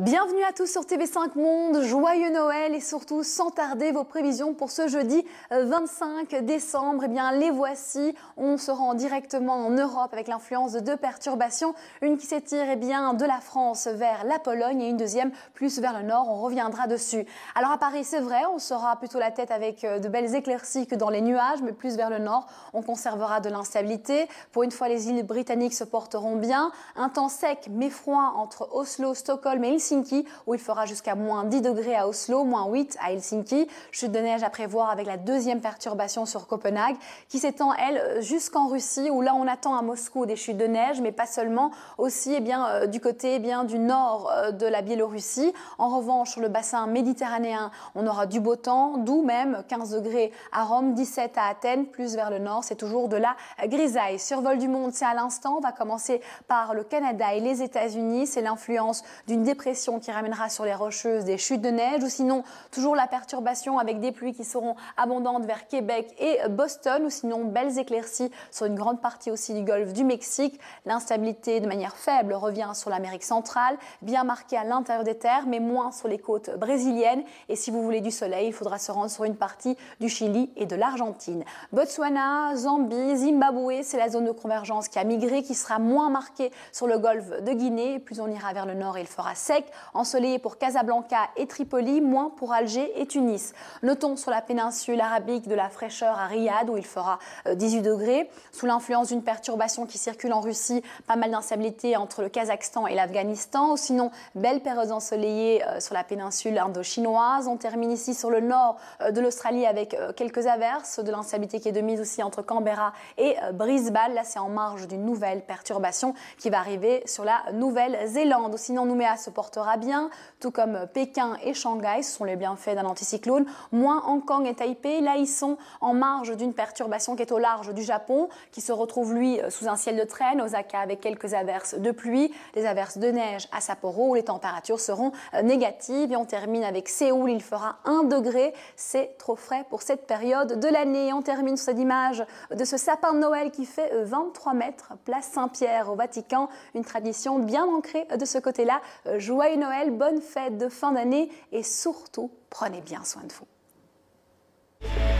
Bienvenue à tous sur TV5 Monde, joyeux Noël et surtout sans tarder vos prévisions pour ce jeudi 25 euh, décembre. Eh bien les voici, on se rend directement en Europe avec l'influence de deux perturbations, une qui s'étire eh bien de la France vers la Pologne et une deuxième plus vers le nord, on reviendra dessus. Alors à Paris, c'est vrai, on sera plutôt la tête avec euh, de belles éclaircies que dans les nuages, mais plus vers le nord, on conservera de l'instabilité. Pour une fois, les îles britanniques se porteront bien, un temps sec mais froid entre Oslo, Stockholm et Helsinki où il fera jusqu'à moins 10 degrés à Oslo, moins 8 à Helsinki. Chute de neige à prévoir avec la deuxième perturbation sur Copenhague, qui s'étend, elle, jusqu'en Russie, où là, on attend à Moscou des chutes de neige, mais pas seulement, aussi et eh bien, euh, du côté eh bien, du nord euh, de la Biélorussie. En revanche, sur le bassin méditerranéen, on aura du beau temps, d'où même 15 degrés à Rome, 17 à Athènes, plus vers le nord, c'est toujours de la grisaille. Survol du monde, c'est à l'instant, on va commencer par le Canada et les États-Unis, c'est l'influence d'une dépression qui ramènera sur les rocheuses des chutes de neige ou sinon toujours la perturbation avec des pluies qui seront abondantes vers Québec et Boston ou sinon belles éclaircies sur une grande partie aussi du golfe du Mexique. L'instabilité de manière faible revient sur l'Amérique centrale, bien marquée à l'intérieur des terres mais moins sur les côtes brésiliennes et si vous voulez du soleil, il faudra se rendre sur une partie du Chili et de l'Argentine. Botswana, Zambie, Zimbabwe, c'est la zone de convergence qui a migré qui sera moins marquée sur le golfe de Guinée, plus on ira vers le nord, il fera sec ensoleillé pour Casablanca et Tripoli, moins pour Alger et Tunis. Notons sur la péninsule arabique de la fraîcheur à Riyad où il fera 18 euh, degrés. Sous l'influence d'une perturbation qui circule en Russie, pas mal d'instabilité entre le Kazakhstan et l'Afghanistan. Ou Sinon, belle période ensoleillée euh, sur la péninsule indo-chinoise. On termine ici sur le nord euh, de l'Australie avec quelques averses, de l'instabilité qui est de mise aussi entre Canberra et Brisbane. Là, c'est en marge d'une nouvelle perturbation qui va arriver sur la Nouvelle-Zélande. Sinon, Nouméa se porte aura bien, tout comme Pékin et Shanghai, ce sont les bienfaits d'un anticyclone, moins Hong Kong et Taipei, là ils sont en marge d'une perturbation qui est au large du Japon, qui se retrouve lui sous un ciel de traîne, Osaka avec quelques averses de pluie, des averses de neige à Sapporo où les températures seront euh, négatives. Et on termine avec Séoul, il fera 1 degré, c'est trop frais pour cette période de l'année. On termine sur cette image de ce sapin de Noël qui fait 23 euh, mètres, place Saint-Pierre au Vatican, une tradition bien ancrée de ce côté-là. Euh, joyeux Noël, bonne fête de fin d'année et surtout, prenez bien soin de vous.